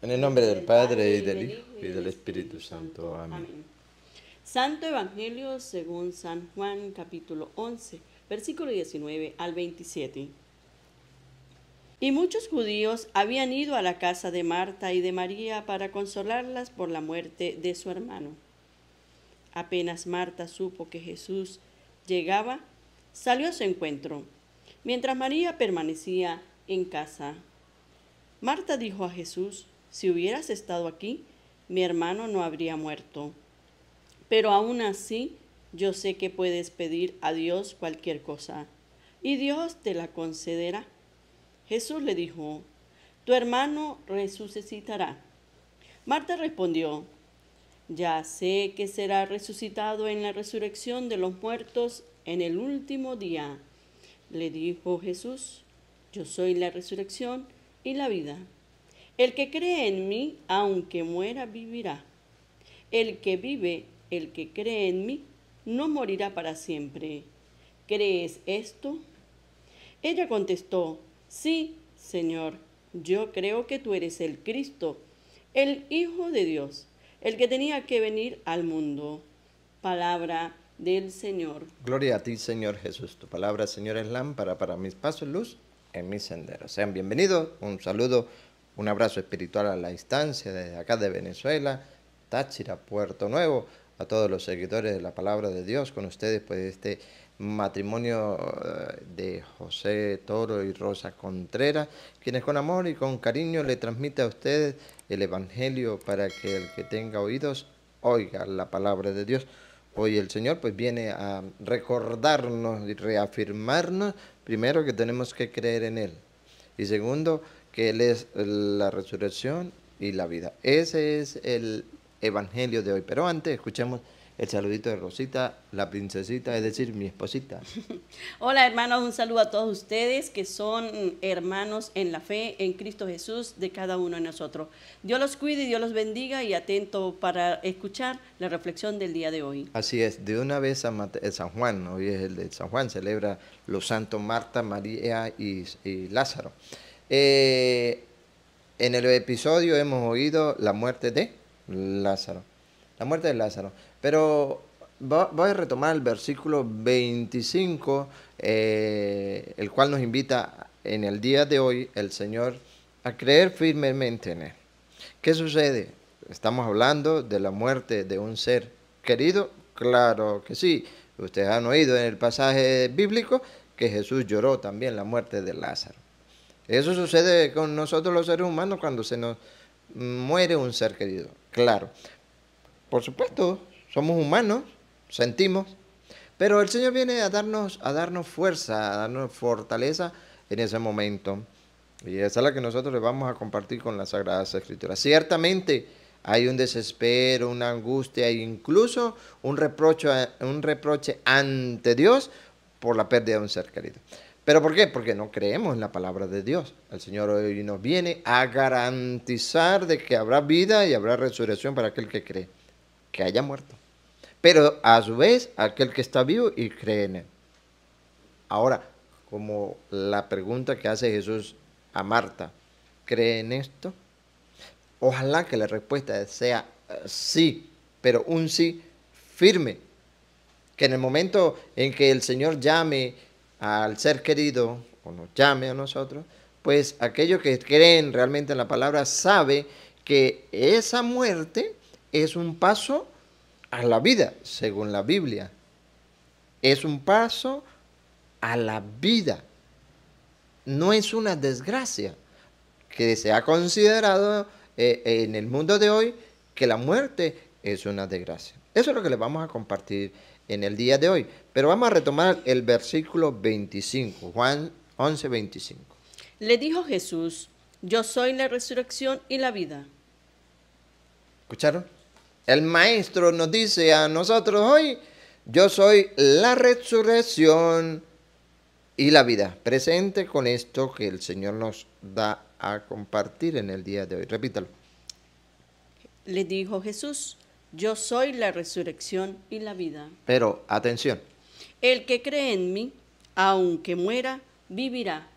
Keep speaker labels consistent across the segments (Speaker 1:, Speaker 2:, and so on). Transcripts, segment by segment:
Speaker 1: En el nombre del Padre, y del Hijo, y del Espíritu Santo. Amén.
Speaker 2: Santo Evangelio según San Juan, capítulo 11, versículo 19 al 27. Y muchos judíos habían ido a la casa de Marta y de María para consolarlas por la muerte de su hermano. Apenas Marta supo que Jesús llegaba, salió a su encuentro, mientras María permanecía en casa. Marta dijo a Jesús, si hubieras estado aquí, mi hermano no habría muerto. Pero aún así, yo sé que puedes pedir a Dios cualquier cosa, y Dios te la concederá. Jesús le dijo, Tu hermano resucitará. Marta respondió, Ya sé que será resucitado en la resurrección de los muertos en el último día. Le dijo Jesús, Yo soy la resurrección y la vida. El que cree en mí, aunque muera, vivirá. El que vive, el que cree en mí, no morirá para siempre. ¿Crees esto? Ella contestó, sí, Señor, yo creo que tú eres el Cristo, el Hijo de Dios, el que tenía que venir al mundo. Palabra del Señor.
Speaker 1: Gloria a ti, Señor Jesús. Tu palabra, Señor, es lámpara para mis pasos, luz en mis senderos. Sean bienvenidos. Un saludo un abrazo espiritual a la instancia desde acá de Venezuela, Táchira, Puerto Nuevo, a todos los seguidores de la palabra de Dios, con ustedes pues este matrimonio eh, de José Toro y Rosa Contreras, quienes con amor y con cariño le transmiten a ustedes el Evangelio para que el que tenga oídos oiga la palabra de Dios. Hoy el Señor pues viene a recordarnos y reafirmarnos, primero que tenemos que creer en Él y segundo, que Él es la resurrección y la vida. Ese es el evangelio de hoy. Pero antes, escuchemos el saludito de Rosita, la princesita, es decir, mi esposita.
Speaker 2: Hola hermanos, un saludo a todos ustedes que son hermanos en la fe en Cristo Jesús de cada uno de nosotros. Dios los cuide y Dios los bendiga y atento para escuchar la reflexión del día de hoy.
Speaker 1: Así es, de una vez San, eh, San Juan, hoy es el de San Juan, celebra los santos Marta, María y Lázaro. Eh, en el episodio hemos oído la muerte de Lázaro. La muerte de Lázaro. Pero voy a retomar el versículo 25, eh, el cual nos invita en el día de hoy el Señor a creer firmemente en Él. ¿Qué sucede? ¿Estamos hablando de la muerte de un ser querido? Claro que sí. Ustedes han oído en el pasaje bíblico que Jesús lloró también la muerte de Lázaro. Eso sucede con nosotros los seres humanos cuando se nos muere un ser querido, claro. Por supuesto, somos humanos, sentimos, pero el Señor viene a darnos, a darnos fuerza, a darnos fortaleza en ese momento. Y esa es la que nosotros le vamos a compartir con las Sagradas Escrituras. Ciertamente hay un desespero, una angustia e incluso un reproche, un reproche ante Dios por la pérdida de un ser querido. ¿Pero por qué? Porque no creemos en la palabra de Dios. El Señor hoy nos viene a garantizar de que habrá vida y habrá resurrección para aquel que cree, que haya muerto. Pero a su vez, aquel que está vivo y cree en él. Ahora, como la pregunta que hace Jesús a Marta, ¿cree en esto? Ojalá que la respuesta sea eh, sí, pero un sí firme. Que en el momento en que el Señor llame al ser querido o nos llame a nosotros, pues aquellos que creen realmente en la palabra sabe que esa muerte es un paso a la vida, según la Biblia. Es un paso a la vida. No es una desgracia que se ha considerado eh, en el mundo de hoy que la muerte es una desgracia. Eso es lo que les vamos a compartir en el día de hoy. Pero vamos a retomar el versículo 25, Juan 11, 25.
Speaker 2: Le dijo Jesús, yo soy la resurrección y la vida.
Speaker 1: ¿Escucharon? El maestro nos dice a nosotros hoy, yo soy la resurrección y la vida. Presente con esto que el Señor nos da a compartir en el día de hoy. Repítalo.
Speaker 2: Le dijo Jesús, yo soy la resurrección y la vida.
Speaker 1: Pero atención,
Speaker 2: el que cree en mí, aunque muera, vivirá.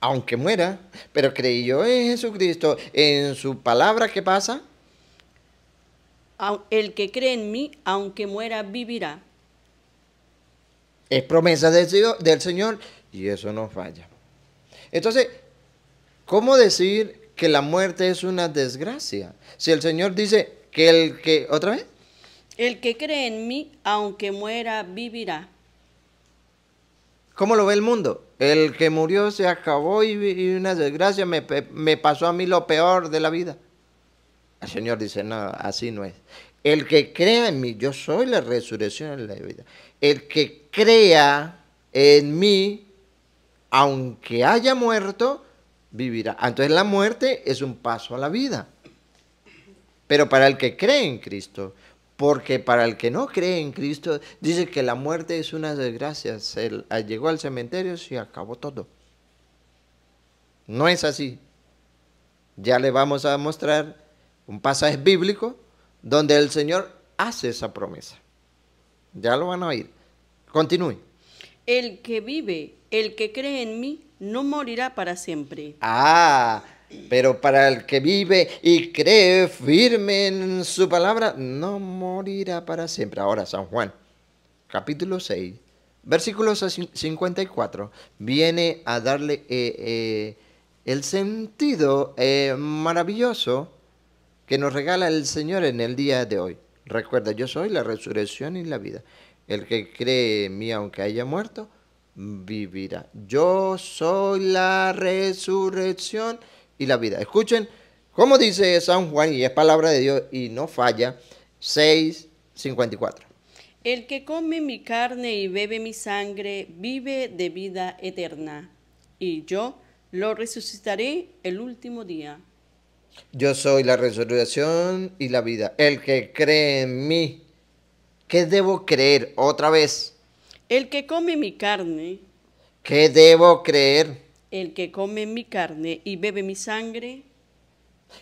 Speaker 1: Aunque muera, pero creí yo en Jesucristo, en su palabra que pasa.
Speaker 2: El que cree en mí, aunque muera, vivirá.
Speaker 1: Es promesa del, del Señor y eso no falla. Entonces, ¿cómo decir que la muerte es una desgracia? Si el Señor dice que el que, otra vez,
Speaker 2: el que cree en mí, aunque muera, vivirá.
Speaker 1: ¿Cómo lo ve el mundo? El que murió se acabó y, una desgracia me, me, pasó a mí lo peor de la vida. El Señor dice, no, así no es. El que crea en mí, yo soy la resurrección de la vida. El que crea en mí, aunque haya muerto, vivirá. Entonces la muerte es un paso a la vida. Pero para el que cree en Cristo, porque para el que no cree en Cristo, dice que la muerte es una desgracia. Él ah, llegó al cementerio, y acabó todo. No es así. Ya le vamos a mostrar un pasaje bíblico donde el Señor hace esa promesa. Ya lo van a oír. Continúe.
Speaker 2: El que vive, el que cree en mí, no morirá para siempre.
Speaker 1: Ah, pero para el que vive y cree firme en su palabra, no morirá para siempre. Ahora, San Juan, capítulo 6, versículos 54, viene a darle eh, eh, el sentido eh, maravilloso que nos regala el Señor en el día de hoy. Recuerda, yo soy la resurrección y la vida. El que cree en mí, aunque haya muerto, vivirá. Yo soy la resurrección y la vida. Escuchen cómo dice San Juan, y es palabra de Dios y no falla, 6, 54.
Speaker 2: El que come mi carne y bebe mi sangre vive de vida eterna, y yo lo resucitaré el último día.
Speaker 1: Yo soy la resurrección y la vida. El que cree en mí, ¿qué debo creer otra vez?
Speaker 2: El que come mi carne.
Speaker 1: ¿Qué debo creer?
Speaker 2: el que come mi carne y bebe mi sangre.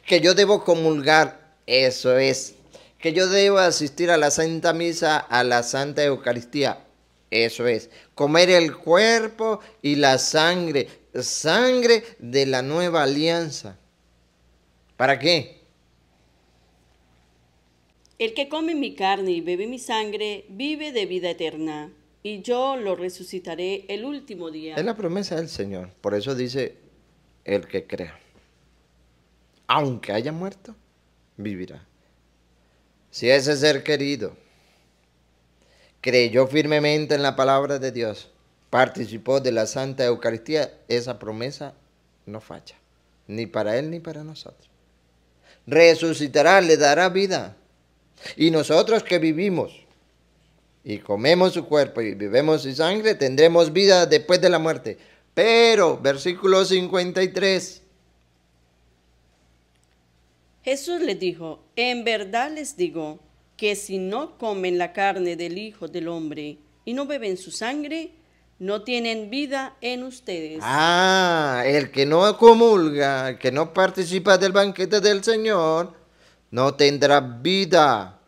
Speaker 1: Que yo debo comulgar, eso es. Que yo debo asistir a la Santa Misa, a la Santa Eucaristía, eso es. Comer el cuerpo y la sangre, sangre de la nueva alianza. ¿Para qué?
Speaker 2: El que come mi carne y bebe mi sangre vive de vida eterna y yo lo resucitaré el último día. Es la
Speaker 1: promesa del Señor. Por eso dice, el que crea, aunque haya muerto, vivirá. Si ese ser querido creyó firmemente en la palabra de Dios, participó de la Santa Eucaristía, esa promesa no falla, ni para él ni para nosotros. Resucitará, le dará vida. Y nosotros que vivimos, y comemos su cuerpo y vivemos su sangre, tendremos vida después de la muerte. Pero, versículo 53.
Speaker 2: Jesús les dijo, en verdad les digo que si no comen la carne del Hijo del Hombre y no beben su sangre, no tienen vida en ustedes.
Speaker 1: Ah, el que no comulga, que no participa del banquete del Señor, no tendrá vida.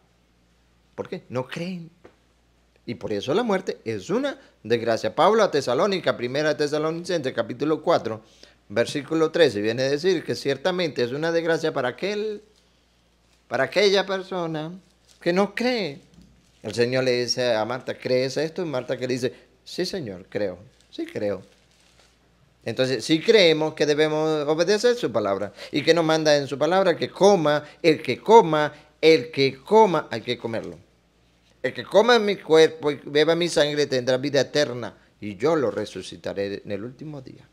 Speaker 1: ¿Por qué? No creen. Y por eso la muerte es una desgracia. Pablo a Tesalónica, primera Tesalonicense, capítulo 4, versículo 13, viene a decir que ciertamente es una desgracia para aquel, para aquella persona que no cree. El Señor le dice a Marta, ¿crees esto? Y Marta que le dice, sí, Señor, creo, sí creo. Entonces, si creemos que debemos obedecer su palabra y que nos manda en su palabra que coma, el que coma, el que coma, hay que comerlo. El que coma mi cuerpo y beba mi sangre tendrá vida eterna y yo lo resucitaré en el último día.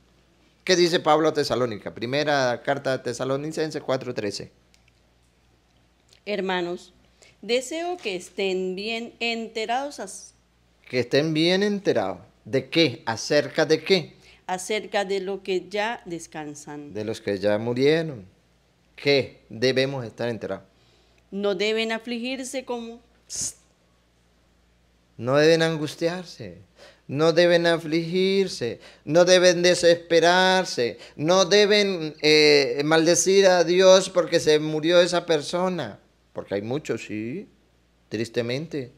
Speaker 1: ¿Qué dice Pablo a Tesalónica? Primera carta de Tesalonicenses 4:13.
Speaker 2: Hermanos, deseo que estén bien enterados.
Speaker 1: Que estén bien enterados. ¿De qué? ¿Acerca de qué?
Speaker 2: Acerca de lo que ya descansan.
Speaker 1: De los que ya murieron. ¿Qué debemos estar enterados?
Speaker 2: No deben afligirse como...
Speaker 1: No deben angustiarse, no deben afligirse, no deben desesperarse, no deben eh, maldecir a Dios porque se murió esa persona. Porque hay muchos, sí, tristemente.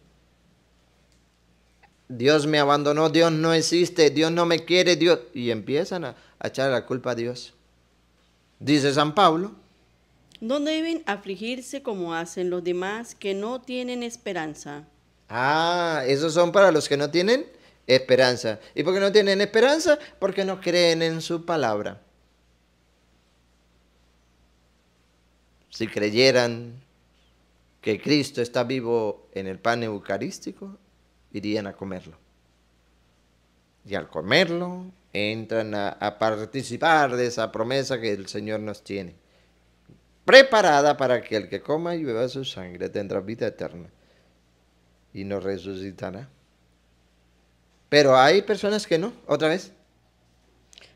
Speaker 1: Dios me abandonó, Dios no existe, Dios no me quiere, Dios. Y empiezan a echar la culpa a Dios. Dice San Pablo.
Speaker 2: No deben afligirse como hacen los demás que no tienen esperanza.
Speaker 1: Ah, esos son para los que no tienen esperanza. ¿Y por qué no tienen esperanza? Porque no creen en su palabra. Si creyeran que Cristo está vivo en el pan eucarístico, irían a comerlo. Y al comerlo, entran a, participar de esa promesa que el Señor nos tiene, preparada para que el que coma y beba su sangre tendrá vida eterna y no resucitará. Pero hay personas que no, otra vez.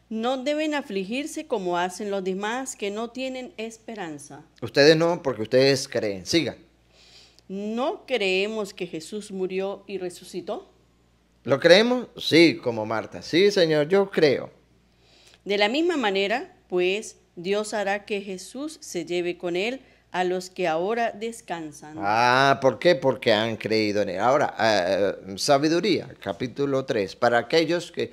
Speaker 2: No deben afligirse como hacen los demás que no tienen esperanza.
Speaker 1: Ustedes no, porque ustedes creen. Siga.
Speaker 2: ¿No creemos que Jesús murió y resucitó?
Speaker 1: ¿Lo creemos? Sí, como Marta. Sí, Señor, yo creo.
Speaker 2: De la misma manera, pues, Dios hará que Jesús se lleve con él a los que ahora descansan.
Speaker 1: Ah, ¿por qué? Porque han creído en él. Ahora, eh, eh, sabiduría, capítulo 3, para aquellos que,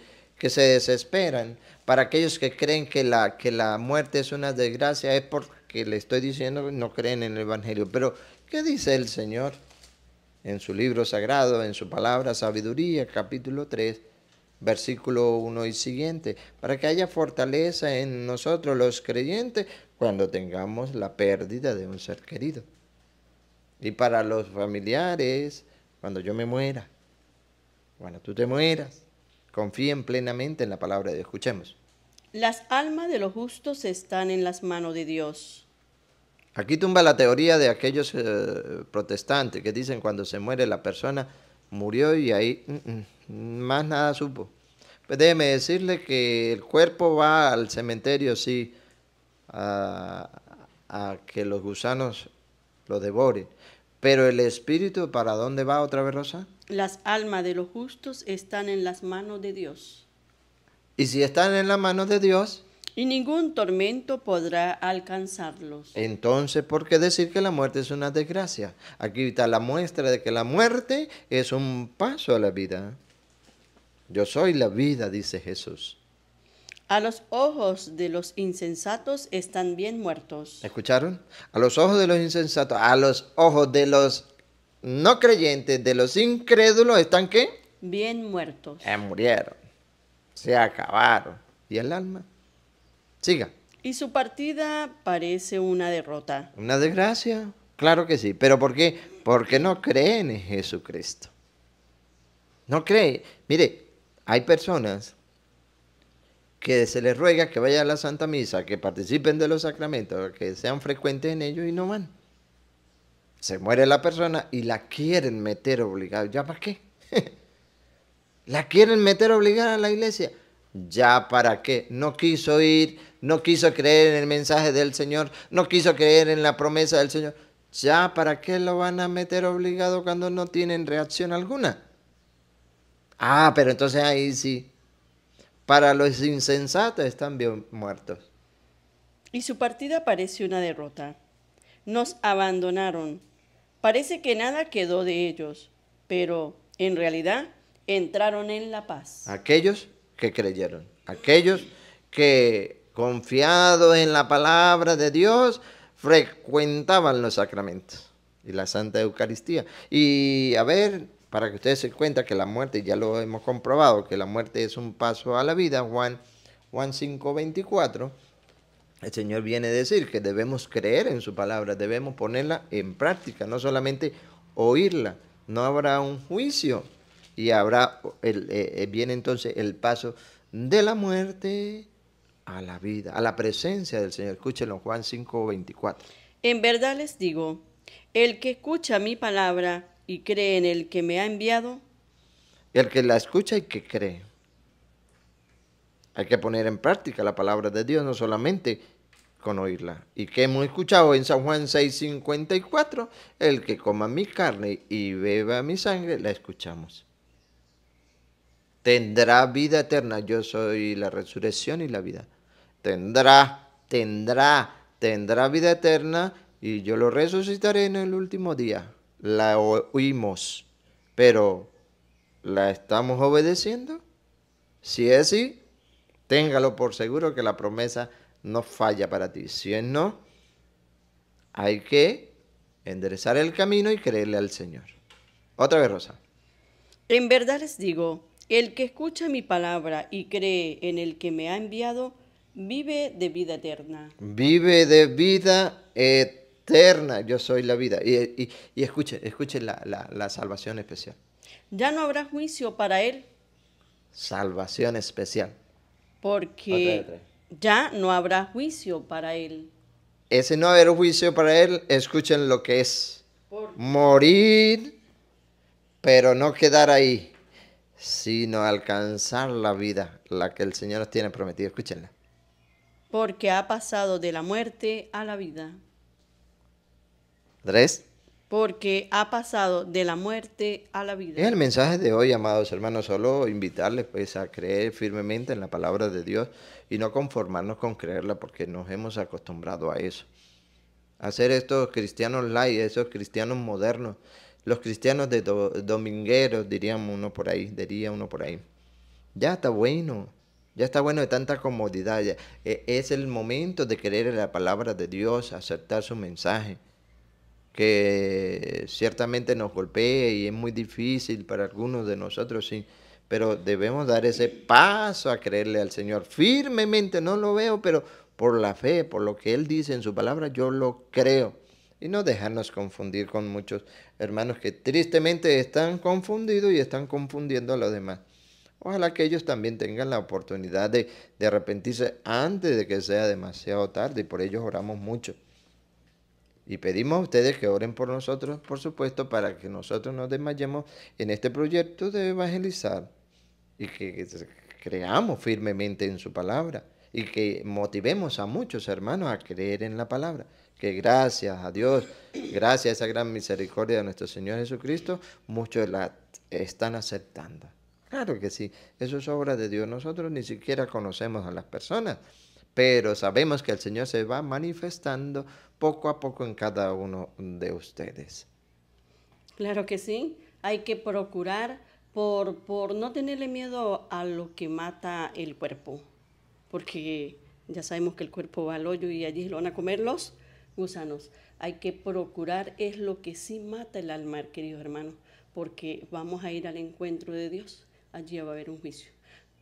Speaker 1: se desesperan, para aquellos que creen que la, que la muerte es una desgracia, es porque le estoy diciendo no creen en el Evangelio. Pero, ¿qué dice el Señor en su libro sagrado, en su palabra, sabiduría, capítulo 3? versículo 1 y siguiente, para que haya fortaleza en nosotros los creyentes cuando tengamos la pérdida de un ser querido. Y para los familiares, cuando yo me muera, cuando tú te mueras, confíen plenamente en la palabra de Dios. Escuchemos.
Speaker 2: Las almas de los justos están en las manos de Dios.
Speaker 1: Aquí tumba la teoría de aquellos eh, protestantes que dicen cuando se muere la persona, murió y ahí mm, mm, más nada supo. Pues déjeme decirle que el cuerpo va al cementerio, sí, a, que los gusanos lo devoren. Pero el espíritu, ¿para dónde va otra vez, Rosa?
Speaker 2: Las almas de los justos están en las manos de Dios.
Speaker 1: Y si están en las manos de Dios.
Speaker 2: Y ningún tormento podrá alcanzarlos.
Speaker 1: Entonces, ¿por qué decir que la muerte es una desgracia? Aquí está la muestra de que la muerte es un paso a la vida. Yo soy la vida, dice Jesús.
Speaker 2: A los ojos de los insensatos están bien muertos.
Speaker 1: ¿Escucharon? A los ojos de los insensatos, a los ojos de los no creyentes, de los incrédulos, ¿están qué?
Speaker 2: Bien muertos.
Speaker 1: Se murieron. Se acabaron. ¿Y el alma? Siga.
Speaker 2: Y su partida parece una derrota.
Speaker 1: Una desgracia. Claro que sí. ¿Pero por qué? Porque no creen en Jesucristo. No creen. Mire, hay personas que se les ruega que vayan a la Santa Misa, que participen de los sacramentos, que sean frecuentes en ellos y no van. Se muere la persona y la quieren meter obligada. ¿Ya para qué? la quieren meter obligada a la iglesia. ¿Ya para qué? No quiso ir, no quiso creer en el mensaje del Señor, no quiso creer en la promesa del Señor. ¿Ya para qué lo van a meter obligado cuando no tienen reacción alguna? Ah, pero entonces ahí sí, para los insensatos están bien muertos.
Speaker 2: Y su partida parece una derrota. Nos abandonaron. Parece que nada quedó de ellos, pero en realidad entraron en la paz.
Speaker 1: Aquellos que creyeron, aquellos que confiados en la palabra de Dios frecuentaban los sacramentos y la Santa Eucaristía. Y a ver, para que ustedes se den cuenta que la muerte, ya lo hemos comprobado, que la muerte es un paso a la vida, Juan, Juan 5:24, el Señor viene a decir que debemos creer en su palabra, debemos ponerla en práctica, no solamente oírla, no habrá un juicio y habrá, el, eh, eh, viene entonces el paso de la muerte a la vida, a la presencia del Señor. Escúchenlo, Juan 5:24.
Speaker 2: En verdad les digo, el que escucha mi palabra, y cree en el que me ha enviado.
Speaker 1: El que la escucha y que cree. Hay que poner en práctica la palabra de Dios, no solamente con oírla. Y que hemos escuchado en San Juan 6:54, el que coma mi carne y beba mi sangre, la escuchamos. Tendrá vida eterna, yo soy la resurrección y la vida. Tendrá, tendrá, tendrá vida eterna y yo lo resucitaré en el último día la oímos, pero ¿la estamos obedeciendo? Si es así, téngalo por seguro que la promesa no falla para ti. Si es no, hay que enderezar el camino y creerle al Señor. Otra vez, Rosa.
Speaker 2: En verdad les digo, el que escucha mi palabra y cree en el que me ha enviado, vive de vida eterna.
Speaker 1: Vive de vida eterna yo soy la vida. Y, escuchen, la, salvación especial.
Speaker 2: Ya no habrá juicio para él.
Speaker 1: Salvación especial.
Speaker 2: Porque ya no habrá juicio para él.
Speaker 1: Ese no haber juicio para él, escuchen lo que es. Morir, pero no quedar ahí, sino alcanzar la vida, la que el Señor nos tiene prometido Escúchenla.
Speaker 2: Porque ha pasado de la muerte a la vida tres, Porque ha pasado de la muerte a la vida. Es
Speaker 1: el mensaje de hoy, amados hermanos, solo invitarles pues a creer firmemente en la palabra de Dios y no conformarnos con creerla porque nos hemos acostumbrado a eso. hacer estos cristianos light, esos cristianos modernos, los cristianos de domingueros, diríamos uno por ahí, diría uno por ahí. Ya está bueno, ya está bueno de tanta comodidad. Ya, e, es el momento de creer en la palabra de Dios, aceptar su mensaje que ciertamente nos golpea y es muy difícil para algunos de nosotros, sí, pero debemos dar ese paso a creerle al Señor. Firmemente, no lo veo, pero por la fe, por lo que Él dice en su palabra, yo lo creo. Y no dejarnos confundir con muchos hermanos que tristemente están confundidos y están confundiendo a los demás. Ojalá que ellos también tengan la oportunidad de, de arrepentirse antes de que sea demasiado tarde y por ellos oramos mucho. Y pedimos a ustedes que oren por nosotros, por supuesto, para que nosotros nos desmayemos en este proyecto de evangelizar y que creamos firmemente en su palabra y que motivemos a muchos hermanos a creer en la palabra. Que gracias a Dios, gracias a esa gran misericordia de nuestro Señor Jesucristo, muchos la están aceptando. Claro que sí, eso es obra de Dios. Nosotros ni siquiera conocemos a las personas pero sabemos que el Señor se va manifestando poco a poco en cada uno de ustedes.
Speaker 2: Claro que sí, hay que procurar por, por no tenerle miedo a lo que mata el cuerpo, porque ya sabemos que el cuerpo va al hoyo y allí lo van a comer los gusanos. Hay que procurar es lo que sí mata el alma, queridos hermanos, porque vamos a ir al encuentro de Dios, allí va a haber un juicio.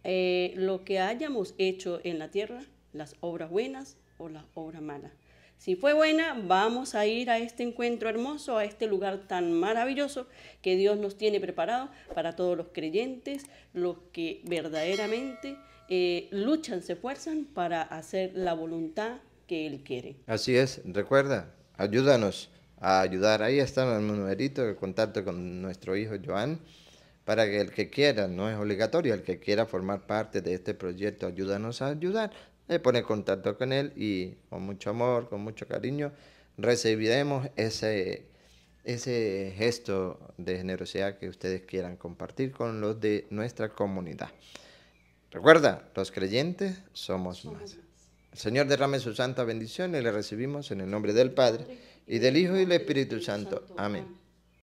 Speaker 2: Eh, lo que hayamos hecho en la tierra, las obras buenas o las obras malas. Si fue buena, vamos a ir a este encuentro hermoso, a este lugar tan maravilloso que Dios nos tiene preparado para todos los creyentes, los que verdaderamente eh, luchan, se esfuerzan para hacer la voluntad que Él quiere.
Speaker 1: Así es, recuerda, ayúdanos a ayudar. Ahí está el numerito, de contacto con nuestro hijo Joan, para que el que quiera, no es obligatorio, el que quiera formar parte de este proyecto, ayúdanos a ayudar pone contacto con él y con mucho amor, con mucho cariño, recibiremos ese, ese gesto de generosidad que ustedes quieran compartir con los de nuestra comunidad. Recuerda, los creyentes somos más. El Señor derrame su santa bendición y le recibimos en el nombre del Padre y del Hijo y del Espíritu Santo. Amén.